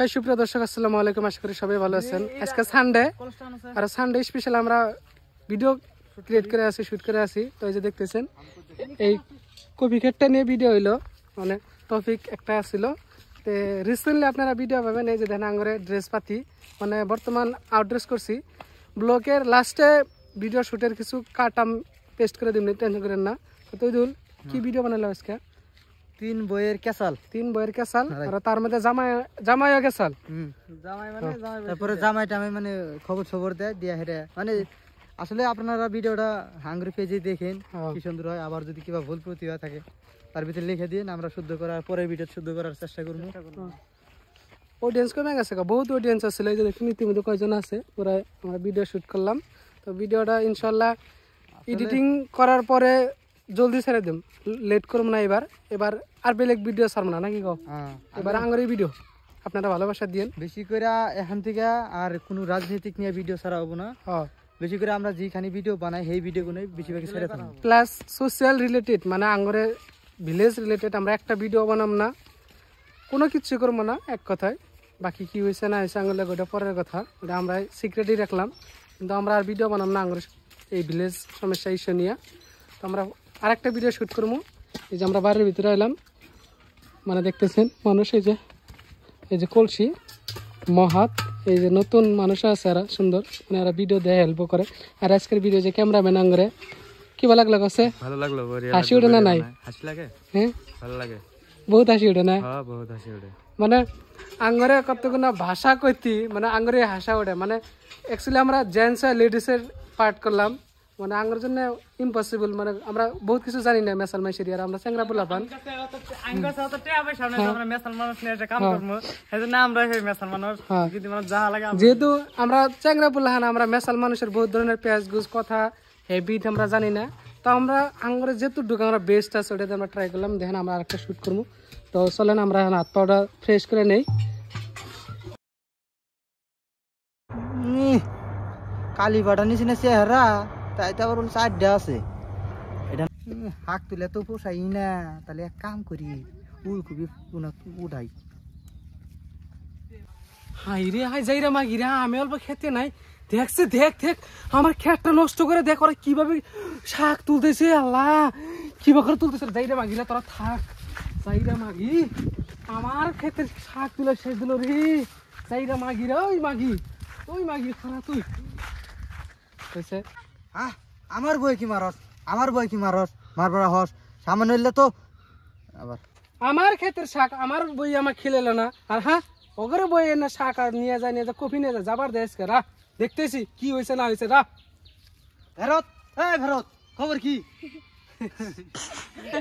হ্যাঁ সুপ্রিয় দর্শক আসসালামু আলাইকুম আশা করি সবাই ভালো আছেন আজকে সানডে আর সানডে স্পেশাল আমরা ভিডিও ক্রিয়েট করে আছি শ্যুট করে আছি তো এই যে দেখতেছেন এই কপি ক্ষেতটা নিয়ে ভিডিও হইলো মানে টপিক একটা ছিল তো রিসেন্টলি আপনারা ভিডিও পাবেন এই যে ধ্যানাঙ্গরে ড্রেস পাতি মানে বর্তমান আউটড্রেস করছি ব্লগের লাস্টে ভিডিও শ্যুটের কিছু কাট আম পেস্ট করে দিবেন টেনশন করেন না তো কি ভিডিও হ্যাঁ। বানালো আজকে তিন বইয়ের কেসাল তিন বইয়ের কেসাল হ্যাঁ, আর তার মধ্যে জামাই জামাইও কেসাল জামাই মানে হ্যাঁ, তারপরে জামাই টামাই মানে খবর খবর দেয় দিয়া হেরে মানে আসলে আপনারা ভিডিওটা হাঙ্গরি পেজে দেখেন হ্যাঁ। কি সুন্দর হয় আবার যদি কিবা ভুল প্রতিভা থাকে তার ভিতরে লিখে দিন আমরা শুদ্ধ করার পরে ভিডিও শুদ্ধ করার চেষ্টা করবো অডিয়েন্স কমে গেছে বহুত অডিয়েন্স আসছিল এই দেখুন ইতিমধ্যে কয়জন আছে পুরাই আমরা ভিডিও শ্যুট করলাম তো ভিডিওটা ইনশাল্লাহ এডিটিং করার পরে জলদি ছেড়ে দিম লেট করব না এবার এবার আর বেলেগ ভিডিও ছাড়ব না নাকি কও হ্যাঁ, এবার আঙরের ভিডিও আপনারা ভালোবাসা দিয়ে বেশি করে এখান থেকে আর কোনো রাজনৈতিক নিয়ে ভিডিও ছাড়া হবো না বেশি করে আমরা যেখানে ভিডিও বানাই সেই ভিডিওগুলোই বেশিরভাগ ছেড়ে থাকি প্লাস সোশ্যাল রিলেটেড মানে আঙুরের ভিলেজ রিলেটেড আমরা একটা ভিডিও বানাম না কোনো কিছু করবো না এক কথায় বাকি কি হয়েছে না হয়েছে আঙুলে ওটা পরের কথা ওটা আমরা সিক্রেটই রাখলাম কিন্তু আমরা আর ভিডিও বানাম না আঙুলের এই ভিলেজ সমস্যা ইস্যু নিয়ে তো আমরা আর একটা ভিডিও শ্যুট করবো এই যে আমরা বাড়ির ভিতরে এলাম মানে দেখতেছেন মানুষ এই যে এই যে কলসি মহাত এই যে নতুন মানুষ আছে এরা সুন্দর মানে এরা ভিডিও দেয় হেল্প করে আর আজকের ভিডিও যে ক্যামেরাম্যান আঙরে কি ভালো লাগলো কাছে ভালো লাগলো হাসি ওঠে না নাই হাসি লাগে হ্যাঁ ভালো লাগে বহুত হাসি ওঠে না হ্যাঁ বহুত হাসি ওঠে মানে আঙ্গরে কতগুলো ভাষা কইতি মানে আঙরে হাসা ওঠে মানে অ্যাকচুয়ালি আমরা জেন্টস আর লেডিসের পার্ট করলাম মানে আমার জন্য ইম্পসিবল মানে আমরা বহুত কিছু জানি না মেসাল মাইসের আর আমরা চেংরা পোলা পান হ্যাঁ। হ্যাঁ। হ্যাঁ। মানে যেহেতু আমরা চেংরা পোলা হান আমরা মেসাল মানুষের বহুত ধরনের পেঁয়াজ গুজ কথা হ্যাবিট আমরা জানি না তো আমরা আঙ্গরে যেহেতু ঢুকে আমরা বেস্ট আছে ওটাতে আমরা ট্রাই করলাম দেখেন আমরা আরেকটা শ্যুট করবো তো চলেন আমরা হাত পাওয়াটা ফ্রেশ করে নেই কালী বাটা নিচে চেহারা তাই তো আবার বলছে আড্ডা আছে এটা তুলে তো পোষাই না তাহলে এক কাম করি উলকপি উঠাই হাই রে হাই যাই রে মাগি রে আমি অল্প খেতে নাই দেখছে দেখ দেখ আমার খেতটা নষ্ট করে দেখ ওরা কিভাবে শাক তুলতেছে আল্লাহ কিভাবে করে তুলতেছে যাই রে মাগি রে তোরা থাক যাই রে মাগি আমার ক্ষেতের শাক তুলে শেষ দিল রে যাই রে মাগি রে ওই মাগি ওই মাগি খারাপ তুই হয়েছে হ্যাঁ আমার বই কি মারস আমার বই কি মারস মারবার হস সামান্য হইলে তো আবার আমার ক্ষেত্রে শাক আমার বই আমার খেলেল না আর হ্যাঁ ওগরে বই এনে শাক আর নিয়ে যায় নিয়ে যায় কফি নিয়ে যায় যাবার দেশ কে রা দেখতেছি কি হয়েছে না হয়েছে রা ভেরত হ্যাঁ ভেরত খবর কি